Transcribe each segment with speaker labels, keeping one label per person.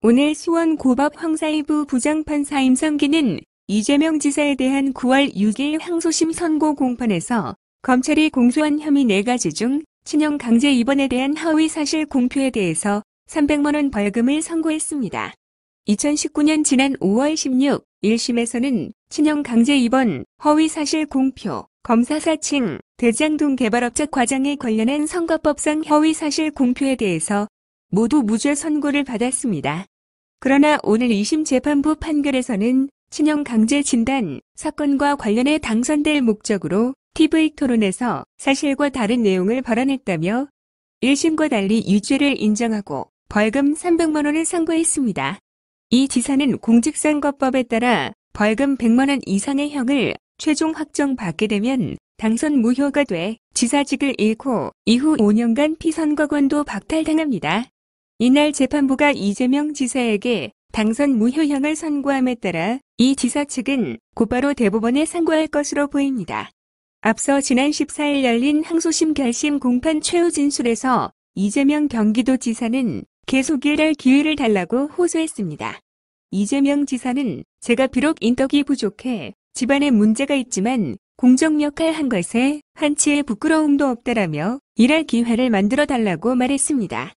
Speaker 1: 오늘 수원 고법 황사이부 부장판사 임성기는 이재명 지사에 대한 9월 6일 항소심 선고 공판에서 검찰이 공소한 혐의 4가지 중 친형 강제 입원에 대한 허위 사실 공표에 대해서 300만원 벌금을 선고했습니다. 2019년 지난 5월 16, 1심에서는 친형 강제 입원, 허위 사실 공표, 검사 사칭, 대장동 개발업체 과장에 관련한 선거법상 허위 사실 공표에 대해서 모두 무죄 선고를 받았습니다. 그러나 오늘 2심 재판부 판결에서는 친형 강제 진단 사건과 관련해 당선될 목적으로 TV 토론에서 사실과 다른 내용을 발언했다며 1심과 달리 유죄를 인정하고 벌금 300만 원을 선고했습니다. 이 지사는 공직선거법에 따라 벌금 100만 원 이상의 형을 최종 확정받게 되면 당선 무효가 돼 지사직을 잃고 이후 5년간 피선거권도 박탈당합니다. 이날 재판부가 이재명 지사에게 당선 무효형을 선고함에 따라 이 지사 측은 곧바로 대법원에 상고할 것으로 보입니다. 앞서 지난 14일 열린 항소심 결심 공판 최후 진술에서 이재명 경기도지사는 계속 일할 기회를 달라고 호소했습니다. 이재명 지사는 제가 비록 인덕이 부족해 집안에 문제가 있지만 공정 역할 한 것에 한치의 부끄러움도 없다라며 일할 기회를 만들어 달라고 말했습니다.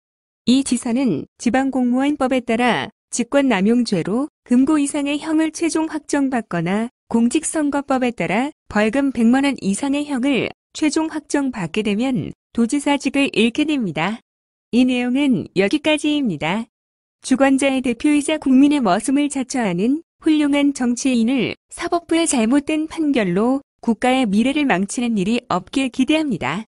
Speaker 1: 이 지사는 지방공무원법에 따라 직권남용죄로 금고 이상의 형을 최종 확정받거나 공직선거법에 따라 벌금 100만원 이상의 형을 최종 확정받게 되면 도지사직을 잃게 됩니다. 이 내용은 여기까지입니다. 주관자의 대표이자 국민의 머슴을 자처하는 훌륭한 정치인을 사법부의 잘못된 판결로 국가의 미래를 망치는 일이 없길 기대합니다.